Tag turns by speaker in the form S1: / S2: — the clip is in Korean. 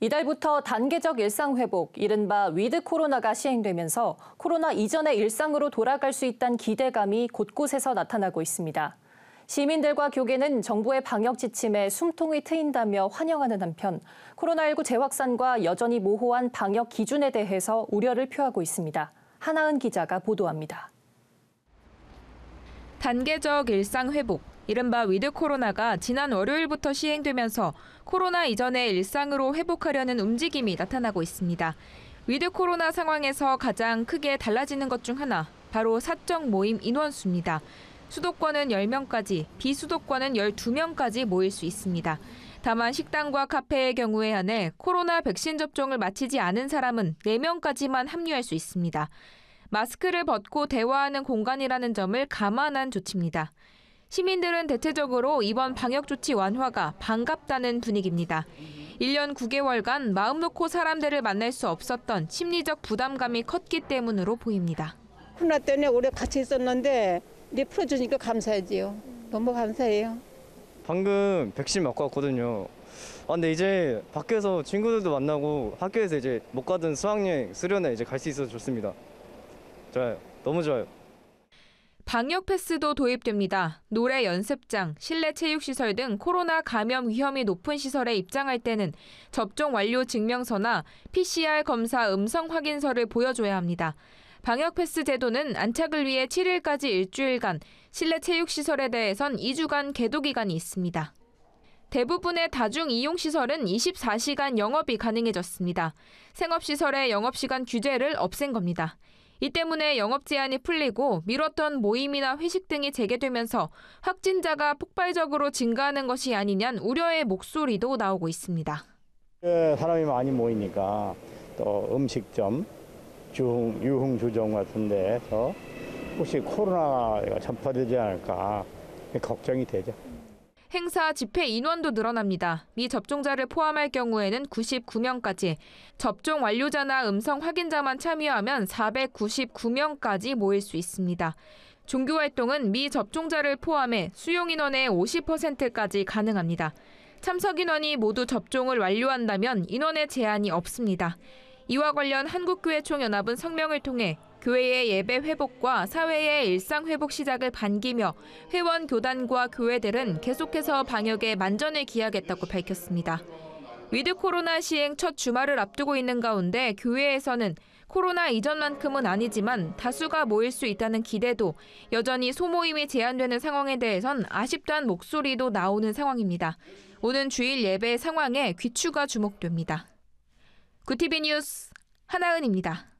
S1: 이달부터 단계적 일상회복, 이른바 위드 코로나가 시행되면서 코로나 이전의 일상으로 돌아갈 수 있다는 기대감이 곳곳에서 나타나고 있습니다. 시민들과 교계는 정부의 방역 지침에 숨통이 트인다며 환영하는 한편 코로나19 재확산과 여전히 모호한 방역 기준에 대해서 우려를 표하고 있습니다. 하나은 기자가 보도합니다.
S2: 단계적 일상회복, 이른바 위드 코로나가 지난 월요일부터 시행되면서 코로나 이전의 일상으로 회복하려는 움직임이 나타나고 있습니다. 위드 코로나 상황에서 가장 크게 달라지는 것 중 하나, 바로 사적 모임 인원수입니다. 수도권은 10명까지, 비수도권은 12명까지 모일 수 있습니다. 다만 식당과 카페의 경우에 한해 코로나 백신 접종을 마치지 않은 사람은 4명까지만 합류할 수 있습니다. 마스크를 벗고 대화하는 공간이라는 점을 감안한 조치입니다. 시민들은 대체적으로 이번 방역 조치 완화가 반갑다는 분위기입니다. 1년 9개월간 마음 놓고 사람들을 만날 수 없었던 심리적 부담감이 컸기 때문으로 보입니다. 코로나 때문에 오래 같이 있었는데 이 풀어주니까 감사하지요. 너무 감사해요.
S1: 방금 백신 맞고 왔거든요. 아, 근데 이제 밖에서 친구들도 만나고 학교에서 이제 못 가던 수학여행 수련회 이제 갈 수 있어서 좋습니다. 좋아요. 너무 좋아요.
S2: 방역 패스도 도입됩니다. 노래 연습장, 실내 체육 시설 등 코로나 감염 위험이 높은 시설에 입장할 때는 접종 완료 증명서나 PCR 검사 음성 확인서를 보여줘야 합니다. 방역 패스 제도는 안착을 위해 7일까지 일주일간, 실내 체육 시설에 대해선 2주간 개도 기간이 있습니다. 대부분의 다중 이용 시설은 24시간 영업이 가능해졌습니다. 생업 시설의 영업 시간 규제를 없앤 겁니다. 이 때문에 영업 제한이 풀리고 미뤘던 모임이나 회식 등이 재개되면서 확진자가 폭발적으로 증가하는 것이 아니냐는 우려의 목소리도 나오고 있습니다. 예, 사람이 많이 모이니까 또 음식점, 주흥, 유흥주점 같은 데서 혹시 코로나가 전파되지 않을까 걱정이 되죠. 행사 집회 인원도 늘어납니다. 미접종자를 포함할 경우에는 99명까지, 접종 완료자나 음성 확인자만 참여하면 499명까지 모일 수 있습니다. 종교 활동은 미접종자를 포함해 수용 인원의 50%까지 가능합니다. 참석 인원이 모두 접종을 완료한다면 인원의 제한이 없습니다. 이와 관련 한국교회총연합은 성명을 통해 교회의 예배 회복과 사회의 일상 회복 시작을 반기며 회원 교단과 교회들은 계속해서 방역에 만전을 기하겠다고 밝혔습니다. 위드 코로나 시행 첫 주말을 앞두고 있는 가운데 교회에서는 코로나 이전만큼은 아니지만 다수가 모일 수 있다는 기대도 여전히 소모임이 제한되는 상황에 대해선 아쉽다는 목소리도 나오는 상황입니다. 오는 주일 예배 상황에 귀추가 주목됩니다. 구티비 뉴스 하나은입니다.